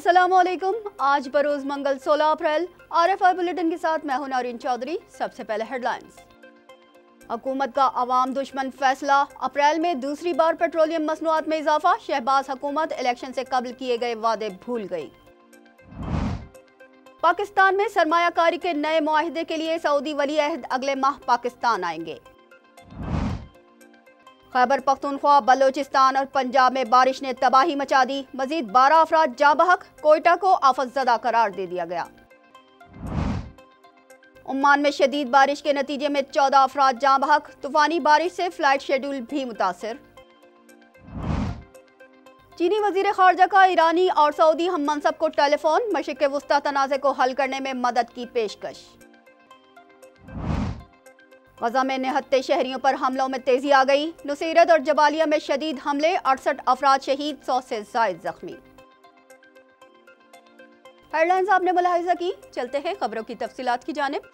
अस्सलाम वालेकुम आज बरोज मंगल 16 अप्रैल आरएफआई बुलेटिन के साथ मैं हूं नारिन चौधरी सबसे पहले हेडलाइंस हुकूमत का आवाम दुश्मन फैसला अप्रैल में दूसरी बार पेट्रोलियम मसनूआत में इजाफा शहबाज हुकूमत इलेक्शन से कबल किए गए वादे भूल गई पाकिस्तान में सरमाकारी के नए माहदे के लिए सऊदी वली अहद अगले माह पाकिस्तान आएंगे खैबर पख्तूनख्वा बलोचिस्तान और पंजाब में बारिश ने तबाही मचा दी मजीद बारह अफराद जा बहक कोयटा को जदा करार दे दिया गया उमान में शदीद बारिश के नतीजे में चौदह अफराज जाँ बहक तूफानी बारिश से फ्लाइट शेड्यूल भी मुतासर चीनी वजीर खारजा का ईरानी और सऊदी हम मनसब को टेलीफोन मशक़ वस्ता तनाज़े को हल करने में मदद की पेशकश गजा में निहत्ते शहरियों पर हमलों में तेजी आ गई नुसीरत और जबालिया में शदीद हमले अड़सठ अफराद शहीद सौ से जायद जख्मी हेडलाइंस आपने मुलाहिजा की चलते हैं खबरों की तफसीत की जानब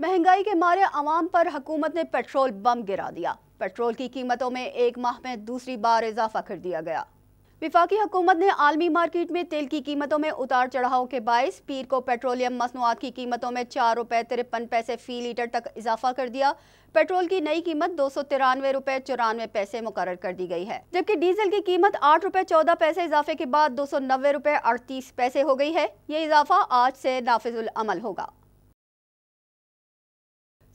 महंगाई के मारे आवाम पर हुकूमत ने पेट्रोल बम गिरा दिया पेट्रोल की कीमतों में एक माह में दूसरी बार इजाफा कर दिया गया विफाकी हुकूमत ने आलमी मार्केट में तेल की कीमतों में उतार चढ़ाव के बायस पीर को पेट्रोलियम मसनूआत की कीमतों में चार रुपये तिरपन पैसे फी लीटर तक इजाफा कर दिया पेट्रोल की नई कीमत दो सौ तिरानवे रुपये चौरानवे पैसे मुकर कर दी गई है जबकि डीजल की कीमत आठ रुपये चौदह पैसे इजाफे के बाद दो सौ नब्बे रुपये अड़तीस पैसे हो गई है ये इजाफा आज से नाफिजुल अमल होगा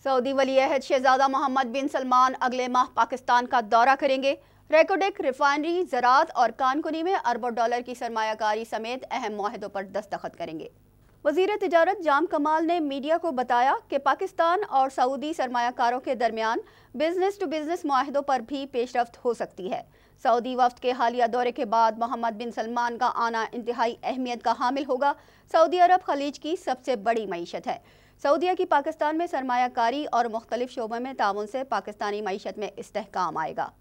सऊदी वली अहद शहजादा मोहम्मद बिन सलमान अगले माह पाकिस्तान का दौरा करेंगे रेकोडेक रिफाइनरी ज़रात और कानकुनी में अरबों डॉलर की सरमाकारी समेत अहम माहदों पर दस्तखत करेंगे वजीर तजारत जाम कमाल ने मीडिया को बताया कि पाकिस्तान और सऊदी सरमाकारों के दरमियान बिजनेस टू बिजनेस माहदों पर भी पेशरफ हो सकती है सऊदी वफ्त के हालिया दौरे के बाद मोहम्मद बिन सलमान का आना इंतहाई अहमियत का हामिल होगा सऊदी अरब खलीज की सबसे बड़ी मीशत है सऊदीया की पाकिस्तान में सरमाकारी और मुख्तलिफ शोबों में ताउन से पाकिस्तानी मीशत में इसकाम आएगा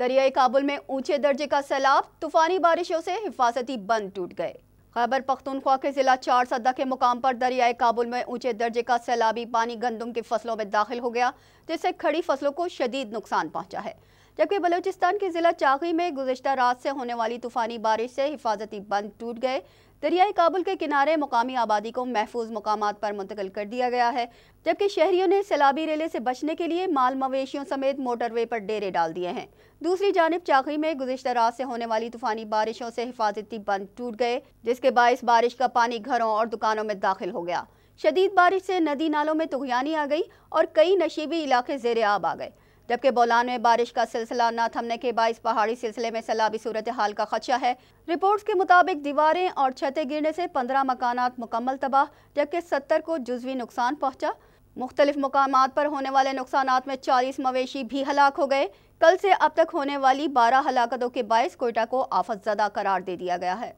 दरियाई काबुल में ऊंचे दर्जे का सैलाब तूफानी बारिशों से हिफाजती बंद टूट गए खैबर पख्तूनख्वा के जिला चार सदा के मुकाम पर दरियाई काबुल में ऊंचे दर्जे का सैलाबी पानी गंदम की फसलों में दाखिल हो गया जिससे खड़ी फसलों को शदीद नुकसान पहुंचा है जबकि बलूचिस्तान के जिला चाकी में गुजशत रात से होने वाली तूफानी बारिश से हिफाजती बंद टूट गए दरियाई काबुल के किनारे मुकामी आबादी को महफूज मकाम पर मुंतकिल कर दिया गया है जबकि शहरियों ने सैलाबी रेले से बचने के लिए माल मवेशियों समेत मोटरवे पर डेरे डाल दिए हैं दूसरी जानब चाकरी में गुजशत रात से होने वाली तूफानी बारिशों से हिफाजती बंद टूट गए जिसके बायस बारिश का पानी घरों और दुकानों में दाखिल हो गया शदीद बारिश से नदी नालों में तुगयानी आ गई और कई नशीबी इलाके जेर आब आ गए जबकि बोलान में बारिश का सिलसिला न थमने के बाईस पहाड़ी सिलसिले में सैलाबी सूरत हाल का खदशा है रिपोर्ट्स के मुताबिक दीवारें और छतें गिरने से पंद्रह मकान मुकम्मल तबाह जबकि सत्तर को जुजवी नुकसान पहुँचा मुख्तलिफ मकाम पर होने वाले नुकसान में चालीस मवेशी भी हलाक हो गए कल से अब तक होने वाली बारह हलाकतों के बायस कोयटा को आफत जदा करार दे दिया गया है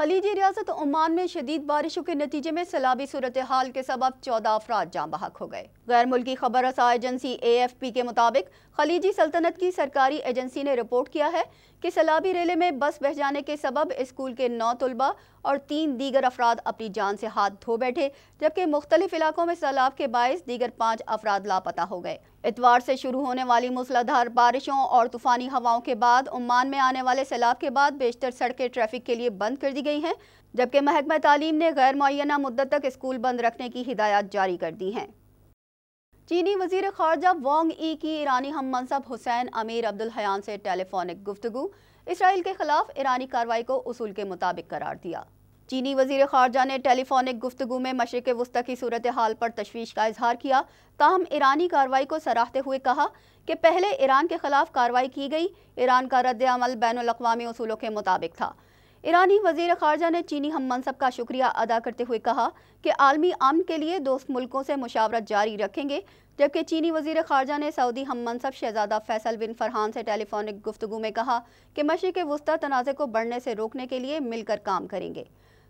खलीजी रियासत ओमान में शदीद बारिशों के नतीजे में सैलाबी सूरत हाल के सबब चौदह अफराद जाँ बहक हो गए गैर मुल्की खबर रसा एजेंसी ए एफ पी के मुताबिक खलीजी सल्तनत की सरकारी एजेंसी ने रिपोर्ट किया है कि सैलाबी रेले में बस बह जाने के सबब स्कूल के नौ तलबा और तीन दीगर अफराद अपनी जान से हाथ धो बैठे जबकि मुख्तलिफ इलाकों में सैलाब के बायस दीगर पाँच अफराद लापता हो गए इतवार से शुरू होने वाली मूसलाधार बारिशों और तूफ़ानी हवाओं के बाद उमान में आने वाले सैलाब के बाद बेशतर सड़कें ट्रैफिक के लिए बंद कर दी गई हैं जबकि महकमा तालीम ने गैर मुना मुद्दत तक स्कूल बंद रखने की हिदायत जारी कर दी हैं चीनी वजीर खारजा वोंग ई की ईरानी हम मनसब हुसैन अमीर अब्दुल हयान से टेलीफोनिक गुफ्तु इसराइल के खिलाफ ईरानी कार्रवाई को उसूल के मुताबिक करार दिया चीनी वजीर खारजा ने टेलीफोनिक गुफ्तु में मशरक वस्ती की सूरत हाल पर तशवीश का इजहार किया ताहम ईरानी कार्रवाई को सराहते हुए कहा कि पहले ईरान के खिलाफ कार्रवाई की गई ईरान का रद्द अमल बैन अवी असूलों के मुताबिक था ईरानी वजीर खारजा ने चीनी हम मनसब का शुक्रिया अदा करते हुए कहा कि आलमी आम के लिए दोस्त मुल्कों से मुशावरत जारी रखेंगे जबकि चीनी वजीर खारजा ने सऊदी हम मनसब शहजादा फैसल बिन फरहान से टेलीफोनिक गुफ्तु में कहा कि मशरक वस्ती तनाज़े को बढ़ने से रोकने के लिए मिलकर काम करेंगे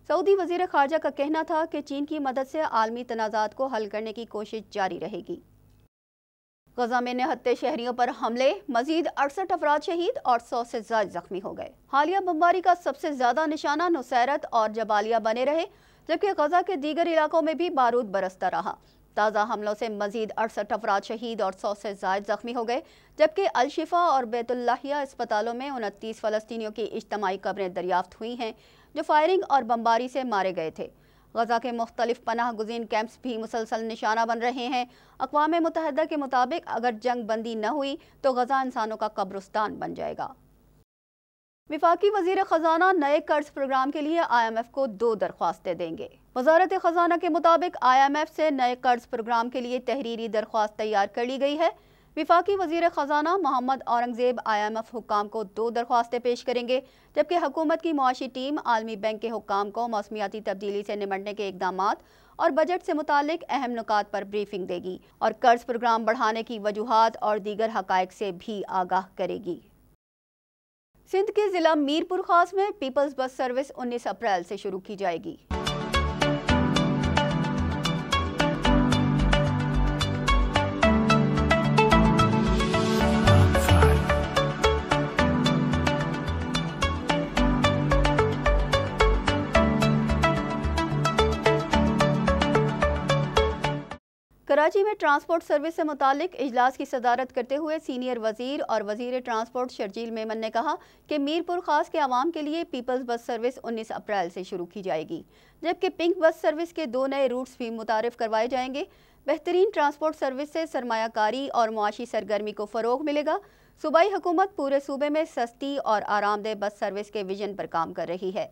सऊदी वजीर खारजा का कहना था कि चीन की मदद से आलमी तनाज़ात को हल करने की कोशिश जारी रहेगी गजा में निहत्ते शहरियों पर हमले मजीद अड़सठ अफराद शहीद और सौ से ज्यादा जख्मी हो गए हालिया बमबारी का सबसे ज्यादा निशाना नुसैरत और जबालिया बने रहे जबकि गजा के दीगर इलाकों में भी बारूद बरसता रहा ताज़ा हमलों से मजीद अड़सठ अफराद शहीद और सौ से ज्यादा जख्मी हो गए जबकि अलशिफा और बैतुल्लाहिया अस्पतालों में उनतीस फ़लस्तियों की इज्तमाही कब्रें दरियाफ्त हुई हैं जो फायरिंग और बमबारी से मारे गए थे गजा के मुख्तलिफ पनाह गुजीन कैंप्स भी मुसलसल निशाना बन रहे हैं अकवा मुतहदा के मुताबिक अगर जंग बंदी न हुई तो गजा इंसानों का कब्रस्तान बन जाएगा विफाकी वजीर ख़जाना नए कर्ज प्रोग्राम के लिए आई एम एफ़ को दो दरख्वास्तें देंगे वजारत ख़जाना के मुताबिक आई एम एफ़ से नए कर्ज प्रोग्राम के लिए तहरीरी दरख्वास्त तैयार कर ली गई है विफाकी वजीर ख़जाना Muhammad Aurangzeb I M F हुकाम को दो दरख्वास्तें पेश करेंगे जबकि हुकूमत की मुआशी टीम आलमी बैंक के हुकाम को मौसमियाती तब्दीली से निमटने के इकदाम और बजट से मुतक अहम नुकात पर ब्रीफिंग देगी और कर्ज प्रोग्राम बढ़ाने की वजूहत और दीगर हक़ से भी आगाह करेगी सिंध के ज़िला मीरपुर खास में पीपल्स बस सर्विस 19 अप्रैल से शुरू की जाएगी कराची में ट्रांसपोर्ट सर्विस से मुतालिक इजलास की सदारत करते हुए सीनियर वजीर और वजीर ट्रांसपोर्ट शर्जील मेमन ने कहा कि मीरपुर खास के आवाम के लिए पीपल्स बस सर्विस 19 अप्रैल से शुरू की जाएगी जबकि पिंक बस सर्विस के दो नए रूट्स भी मुतारफ करवाए जाएंगे बेहतरीन ट्रांसपोर्ट सर्विस से सरमाकारी और मुआशी सरगर्मी को फ़रोग मिलेगा सूबाई हुकूमत पूरे सूबे में सस्ती और आरामदेह बस सर्विस के विजन पर काम कर रही है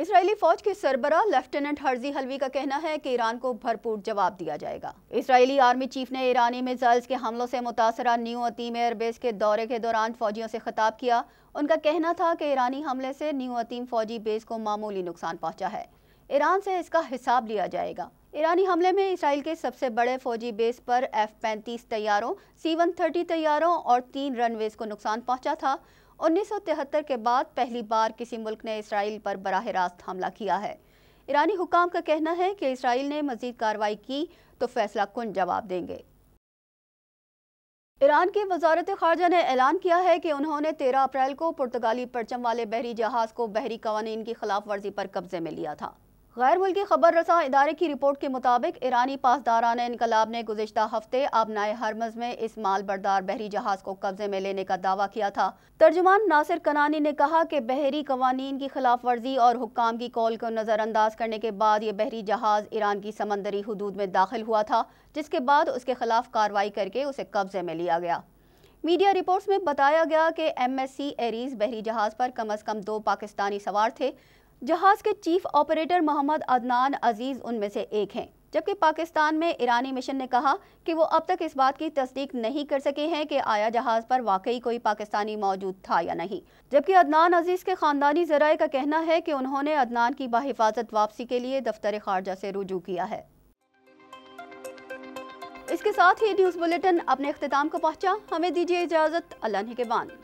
इसराइली फौज के सरबरा लेफ्टिनेंट हर्जी हलवी का कहना है कि ईरान को भरपूर जवाब दिया जाएगा इसराइली आर्मी चीफ ने ईरानी मिसाइल्स के हमलों से मुतासरा न्यू अतीम एयरबेस के दौरे के दौरान फौजियों से खताब किया उनका कहना था कि ईरानी हमले से न्यू अतीम फौजी बेस को मामूली नुकसान पहुंचा है ईरान से इसका हिसाब लिया जाएगा ईरानी हमले में इसराइल के सबसे बड़े फौजी बेस पर एफ पैंतीस तैयारों सी वन थर्टी तैयारों और तीन रनवेज को नुकसान पहुंचा था 1973 के बाद पहली बार किसी मुल्क ने इसराइल पर बराह रास्त हमला किया है ईरानी हुकाम का कहना है कि इसराइल ने मजीद कार्रवाई की तो फैसला कौन जवाब देंगे ईरान की वजारत खारजा ने ऐलान किया है कि उन्होंने 13 अप्रैल को पुर्तगाली परचम वाले बहरी जहाज़ को बहरी कवानीन की खिलाफ वर्जी पर कब्जे में लिया था गैर मुल्की खबर रसा इदारे की रिपोर्ट के मुताबिक ईरानी पासदारान इनकलाब ने गुजशत हफ्ते नए हरमज में इस माल बरदार बहरी जहाज को कब्जे में लेने का दावा किया था तर्जुमान नासिर कनानी ने कहा कि बहरी कवानीन की खिलाफ वर्जी और हुक्म की कॉल को नज़रअंदाज करने के बाद ये बहरी जहाज ईरान की समंदरी हदूद में दाखिल हुआ था जिसके बाद उसके खिलाफ कार्रवाई करके उसे कब्जे में लिया गया मीडिया रिपोर्ट्स में बताया गया कि एम एस सी एरीज बहरी जहाज पर कम अज़ कम दो पाकिस्तानी सवार थे जहाज के चीफ ऑपरेटर मोहम्मद अदनान अजीज उनमें से एक हैं जबकि पाकिस्तान में ईरानी मिशन ने कहा कि वो अब तक इस बात की तस्दीक नहीं कर सके हैं कि आया जहाज पर वाकई कोई पाकिस्तानी मौजूद था या नहीं जबकि अदनान अजीज के खानदानी जराये का कहना है कि उन्होंने अदनान की बाहिफाजत वापसी के लिए दफ्तर खारजा से रुजू किया है इसके साथ ही न्यूज़ बुलेटिन अपने अख्ताम को पहुंचा हमें दीजिए इजाज़त अल्लाह के बान